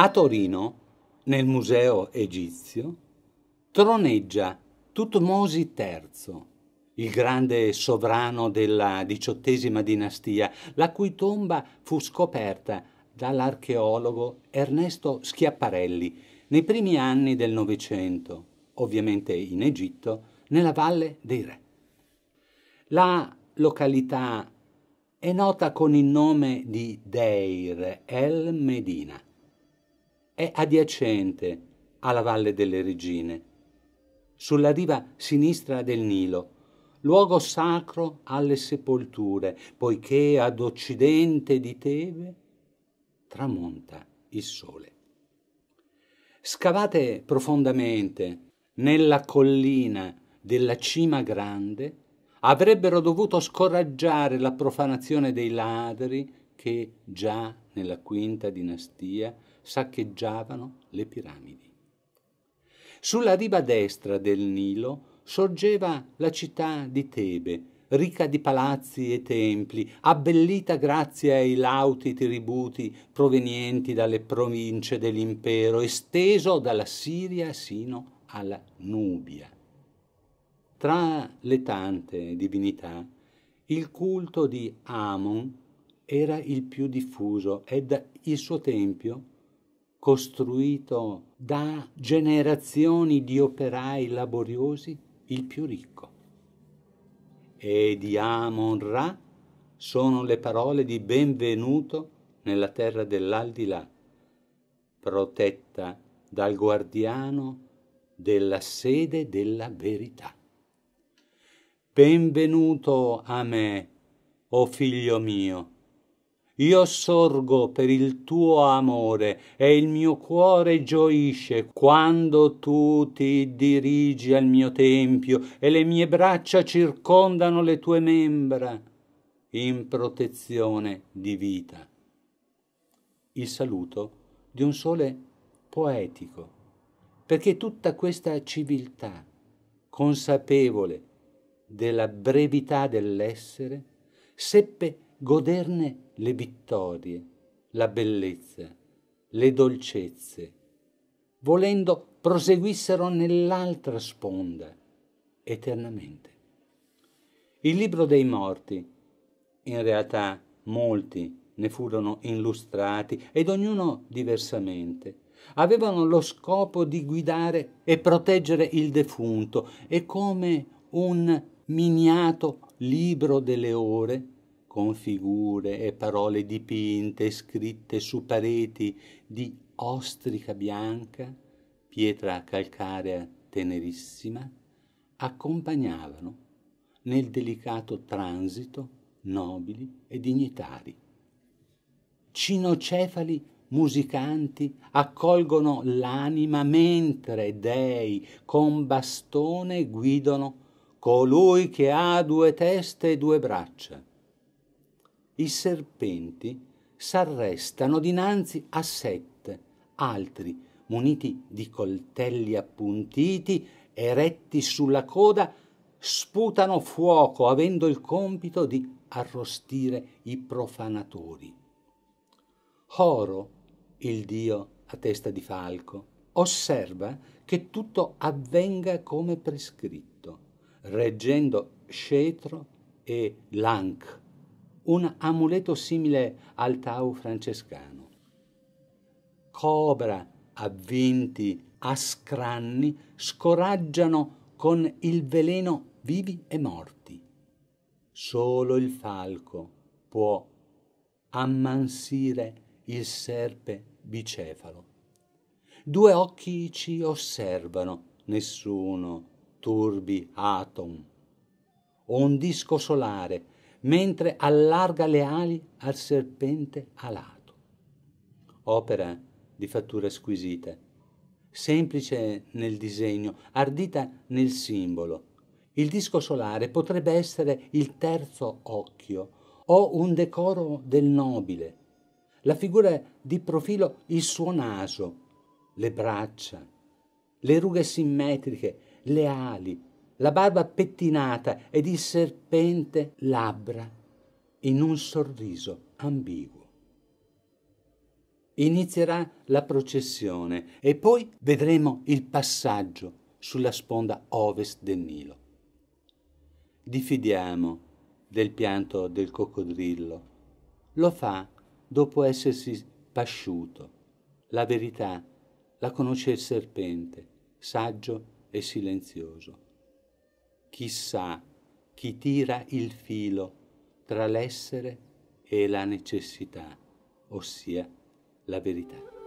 A Torino, nel Museo Egizio, troneggia Tutmosi III, il grande sovrano della diciottesima dinastia, la cui tomba fu scoperta dall'archeologo Ernesto Schiaparelli nei primi anni del Novecento, ovviamente in Egitto, nella Valle dei Re. La località è nota con il nome di Deir el Medina è adiacente alla Valle delle Regine, sulla riva sinistra del Nilo, luogo sacro alle sepolture, poiché ad occidente di Tebe tramonta il sole. Scavate profondamente nella collina della cima grande, avrebbero dovuto scoraggiare la profanazione dei ladri che già nella quinta dinastia saccheggiavano le piramidi. Sulla riva destra del Nilo sorgeva la città di Tebe, ricca di palazzi e templi, abbellita grazie ai lauti tributi provenienti dalle province dell'impero, esteso dalla Siria sino alla Nubia. Tra le tante divinità, il culto di Amon era il più diffuso ed il suo tempio costruito da generazioni di operai laboriosi, il più ricco. E di Amon Ra sono le parole di benvenuto nella terra dell'aldilà, protetta dal guardiano della sede della verità. Benvenuto a me, o oh figlio mio, io sorgo per il tuo amore e il mio cuore gioisce quando tu ti dirigi al mio tempio e le mie braccia circondano le tue membra in protezione di vita. Il saluto di un sole poetico, perché tutta questa civiltà consapevole della brevità dell'essere seppe goderne le vittorie, la bellezza, le dolcezze, volendo proseguissero nell'altra sponda, eternamente. Il libro dei morti, in realtà molti ne furono illustrati ed ognuno diversamente, avevano lo scopo di guidare e proteggere il defunto e come un miniato libro delle ore con figure e parole dipinte scritte su pareti di ostrica bianca, pietra calcarea tenerissima, accompagnavano nel delicato transito nobili e dignitari. Cinocefali musicanti accolgono l'anima mentre dei con bastone guidano colui che ha due teste e due braccia i serpenti s'arrestano dinanzi a sette altri muniti di coltelli appuntiti eretti sulla coda sputano fuoco avendo il compito di arrostire i profanatori Horo il dio a testa di falco osserva che tutto avvenga come prescritto reggendo Scetro e Lank un amuleto simile al tau francescano. Cobra, avvinti, ascranni, scoraggiano con il veleno vivi e morti. Solo il falco può ammansire il serpe bicefalo. Due occhi ci osservano, nessuno, turbi atom. Un disco solare mentre allarga le ali al serpente alato. Opera di fattura squisita, semplice nel disegno, ardita nel simbolo. Il disco solare potrebbe essere il terzo occhio o un decoro del nobile, la figura di profilo il suo naso, le braccia, le rughe simmetriche, le ali, la barba pettinata ed il serpente labbra in un sorriso ambiguo. Inizierà la processione e poi vedremo il passaggio sulla sponda ovest del Nilo. Diffidiamo del pianto del coccodrillo. Lo fa dopo essersi pasciuto. La verità la conosce il serpente, saggio e silenzioso Chissà chi tira il filo tra l'essere e la necessità, ossia la verità.